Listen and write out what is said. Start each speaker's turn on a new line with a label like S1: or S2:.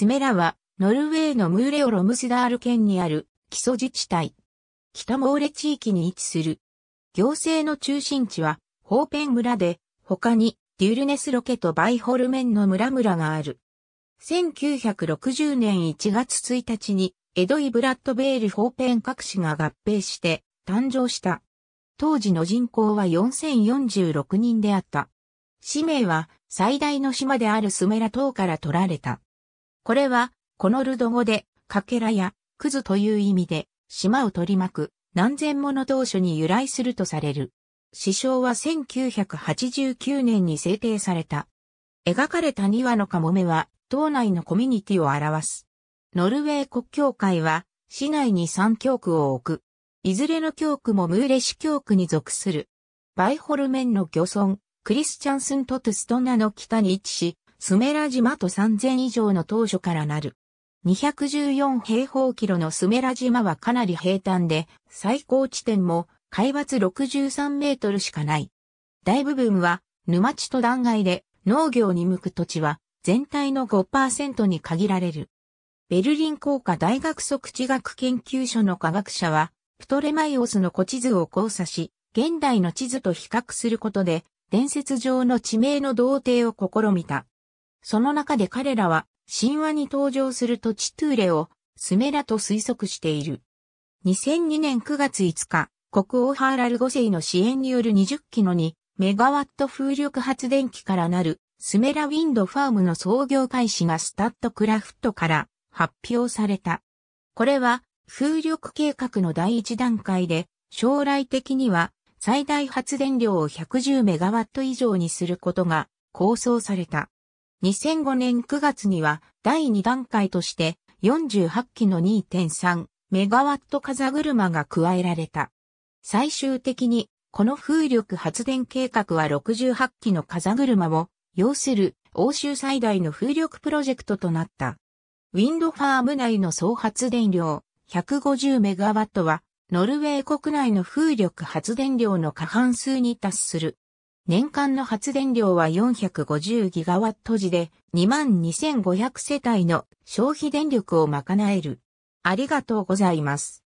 S1: スメラは、ノルウェーのムーレオロムスダール県にある基礎自治体。北モーレ地域に位置する。行政の中心地は、ホーペン村で、他に、デュルネスロケとバイホルメンの村々がある。1960年1月1日に、エドイ・ブラッドベール・ホーペン各市が合併して誕生した。当時の人口は4046人であった。氏名は最大の島であるスメラ島から取られた。これは、このルド語で、かけらや、クズという意味で、島を取り巻く、何千もの当初に由来するとされる。師匠は1989年に制定された。描かれた2羽のカモメは、島内のコミュニティを表す。ノルウェー国教会は、市内に3教区を置く。いずれの教区もムーレ市教区に属する。バイホルメンの漁村、クリスチャンスントトストナの北に位置し、スメラ島と3000以上の当初からなる。214平方キロのスメラ島はかなり平坦で、最高地点も海抜63メートルしかない。大部分は沼地と断崖で農業に向く土地は全体の5%に限られる。ベルリン工科大学測地学研究所の科学者は、プトレマイオスの古地図を交差し、現代の地図と比較することで、伝説上の地名の同定を試みた。その中で彼らは神話に登場する土地トゥーレをスメラと推測している。2002年9月5日、国王ハーラル5世の支援による20機の2メガワット風力発電機からなるスメラウィンドファームの創業開始がスタッドクラフトから発表された。これは風力計画の第一段階で将来的には最大発電量を110メガワット以上にすることが構想された。2005年9月には第2段階として48機の2.3メガワット風車が加えられた。最終的にこの風力発電計画は68機の風車を要する欧州最大の風力プロジェクトとなった。ウィンドファーム内の総発電量150メガワットはノルウェー国内の風力発電量の過半数に達する。年間の発電量は450ギガワット時で22,500世帯の消費電力を賄える。ありがとうございます。